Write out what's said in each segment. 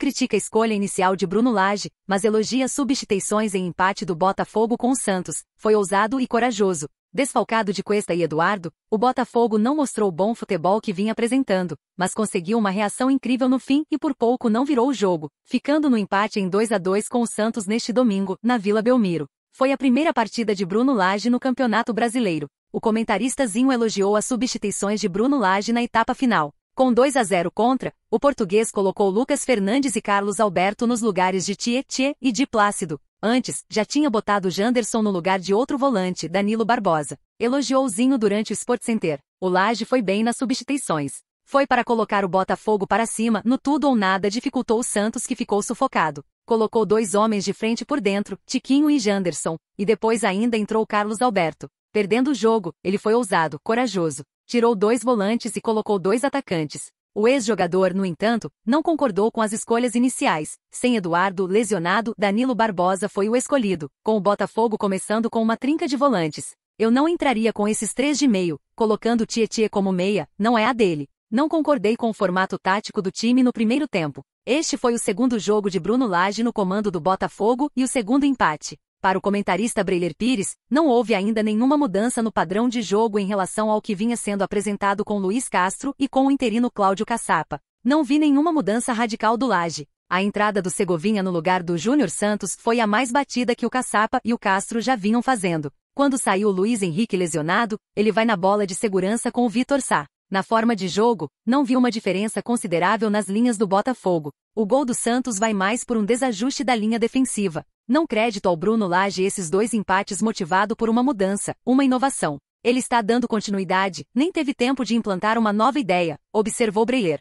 critica a escolha inicial de Bruno Lage, mas elogia substituições em empate do Botafogo com o Santos. Foi ousado e corajoso. Desfalcado de Cuesta e Eduardo, o Botafogo não mostrou o bom futebol que vinha apresentando, mas conseguiu uma reação incrível no fim e por pouco não virou o jogo, ficando no empate em 2 a 2 com o Santos neste domingo, na Vila Belmiro. Foi a primeira partida de Bruno Lage no Campeonato Brasileiro. O comentaristazinho elogiou as substituições de Bruno Lage na etapa final. Com 2 a 0 contra, o português colocou Lucas Fernandes e Carlos Alberto nos lugares de Tietê e de Plácido. Antes, já tinha botado Janderson no lugar de outro volante, Danilo Barbosa. Elogiou Zinho durante o Sport Center. O Laje foi bem nas substituições. Foi para colocar o Botafogo para cima, no tudo ou nada dificultou o Santos que ficou sufocado. Colocou dois homens de frente por dentro, Tiquinho e Janderson, e depois ainda entrou Carlos Alberto. Perdendo o jogo, ele foi ousado, corajoso tirou dois volantes e colocou dois atacantes. O ex-jogador, no entanto, não concordou com as escolhas iniciais. Sem Eduardo lesionado, Danilo Barbosa foi o escolhido, com o Botafogo começando com uma trinca de volantes. Eu não entraria com esses três de meio, colocando Tietê como meia, não é a dele. Não concordei com o formato tático do time no primeiro tempo. Este foi o segundo jogo de Bruno Lage no comando do Botafogo e o segundo empate. Para o comentarista Breyer Pires, não houve ainda nenhuma mudança no padrão de jogo em relação ao que vinha sendo apresentado com Luiz Castro e com o interino Cláudio Caçapa. Não vi nenhuma mudança radical do Laje. A entrada do Segovinha no lugar do Júnior Santos foi a mais batida que o Caçapa e o Castro já vinham fazendo. Quando saiu o Luiz Henrique lesionado, ele vai na bola de segurança com o Vitor Sá. Na forma de jogo, não vi uma diferença considerável nas linhas do Botafogo. O gol do Santos vai mais por um desajuste da linha defensiva. Não crédito ao Bruno Lage esses dois empates motivado por uma mudança, uma inovação. Ele está dando continuidade, nem teve tempo de implantar uma nova ideia, observou Breyer.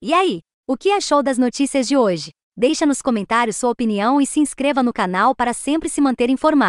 E aí, o que achou das notícias de hoje? Deixa nos comentários sua opinião e se inscreva no canal para sempre se manter informado.